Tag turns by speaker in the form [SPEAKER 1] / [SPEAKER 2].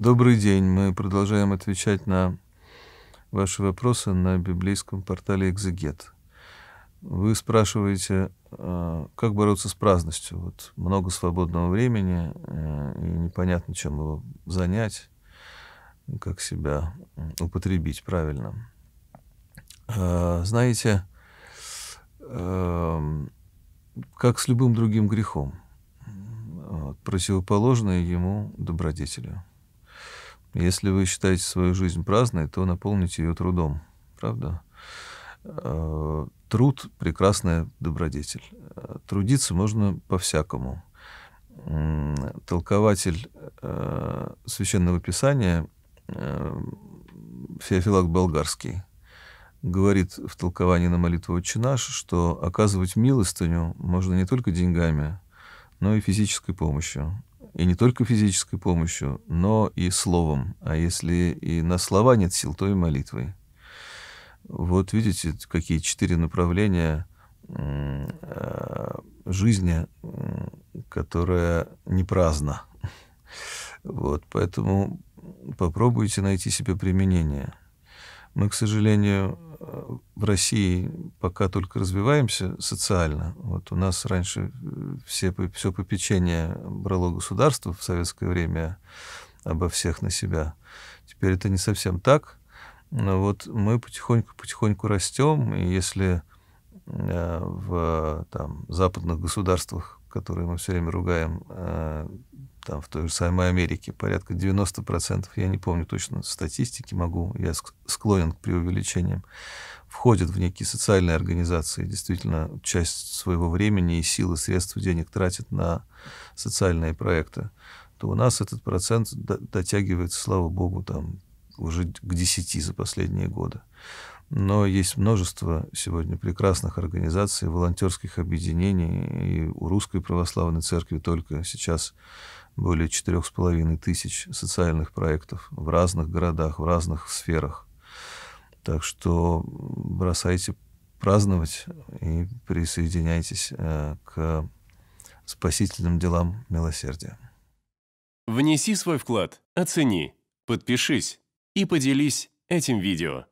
[SPEAKER 1] Добрый день. Мы продолжаем отвечать на ваши вопросы на библейском портале «Экзегет». Вы спрашиваете, а, как бороться с праздностью? Вот много свободного времени, э, и непонятно, чем его занять, как себя употребить правильно. А, знаете, э, как с любым другим грехом, противоположное ему добродетелю – если вы считаете свою жизнь праздной, то наполните ее трудом. Правда? Э, труд — прекрасная добродетель. Э, трудиться можно по-всякому. Толкователь э, Священного Писания Феофилак Болгарский говорит в толковании на молитву «Отче наш», что оказывать милостыню можно не только деньгами, но и физической помощью и не только физической помощью, но и словом. А если и на слова нет сил, то и молитвой. Вот видите, какие четыре направления э, жизни, которая не праздна. Вот, поэтому попробуйте найти себе применение. Мы, к сожалению, э, в России пока только развиваемся социально. Вот у нас раньше э, все, все попечение брало государство в советское время обо всех на себя. Теперь это не совсем так. Но вот мы потихоньку-потихоньку растем, и если э, в там, западных государствах, которые мы все время ругаем, э, там в той же самой Америке порядка 90%, я не помню точно статистики, могу, я склонен к преувеличениям, входят в некие социальные организации, действительно часть своего времени и силы, средств, денег тратят на социальные проекты, то у нас этот процент дотягивается, слава богу, там уже к 10 за последние годы но есть множество сегодня прекрасных организаций, волонтерских объединений, и у Русской Православной Церкви только сейчас более четырех с половиной тысяч социальных проектов в разных городах, в разных сферах. Так что бросайте праздновать и присоединяйтесь э, к спасительным делам милосердия. Внеси свой вклад, оцени, подпишись и поделись этим видео.